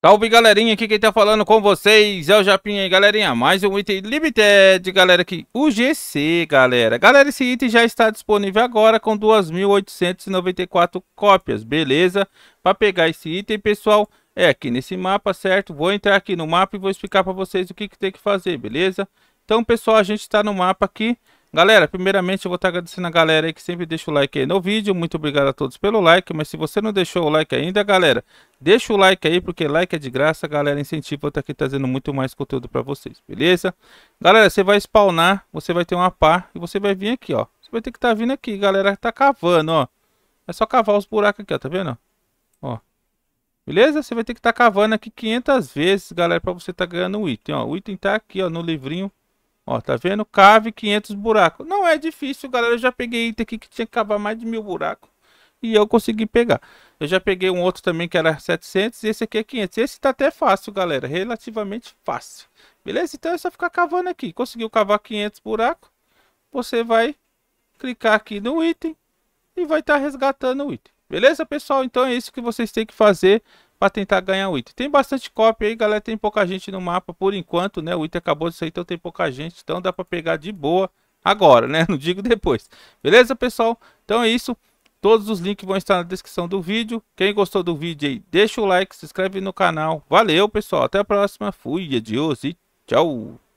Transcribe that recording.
Salve galerinha, aqui quem tá falando com vocês é o Japinha aí galerinha, mais um item limited galera aqui, o GC galera Galera, esse item já está disponível agora com 2.894 cópias, beleza? Para pegar esse item pessoal, é aqui nesse mapa, certo? Vou entrar aqui no mapa e vou explicar para vocês o que, que tem que fazer, beleza? Então pessoal, a gente está no mapa aqui Galera, primeiramente eu vou estar agradecendo a galera aí que sempre deixa o like aí no vídeo. Muito obrigado a todos pelo like, mas se você não deixou o like ainda, galera, deixa o like aí, porque like é de graça, galera, incentiva eu estar aqui trazendo muito mais conteúdo para vocês, beleza? Galera, você vai spawnar, você vai ter uma pá e você vai vir aqui, ó. Você vai ter que estar tá vindo aqui, galera, tá cavando, ó. É só cavar os buracos aqui, ó, tá vendo? Ó. Beleza? Você vai ter que estar tá cavando aqui 500 vezes, galera, para você estar tá ganhando o item, ó. O item tá aqui, ó, no livrinho Ó, tá vendo? Cave 500 buracos. Não é difícil, galera. Eu já peguei item aqui que tinha que cavar mais de mil buracos. E eu consegui pegar. Eu já peguei um outro também que era 700 e esse aqui é 500. Esse tá até fácil, galera. Relativamente fácil. Beleza? Então é só ficar cavando aqui. Conseguiu cavar 500 buracos? Você vai clicar aqui no item e vai estar tá resgatando o item. Beleza, pessoal? Então é isso que vocês têm que fazer para tentar ganhar o item. Tem bastante cópia aí, galera. Tem pouca gente no mapa por enquanto, né? O item acabou de sair, então tem pouca gente. Então dá para pegar de boa agora, né? Não digo depois. Beleza, pessoal? Então é isso. Todos os links vão estar na descrição do vídeo. Quem gostou do vídeo aí, deixa o like, se inscreve no canal. Valeu, pessoal. Até a próxima. Fui, adios e tchau.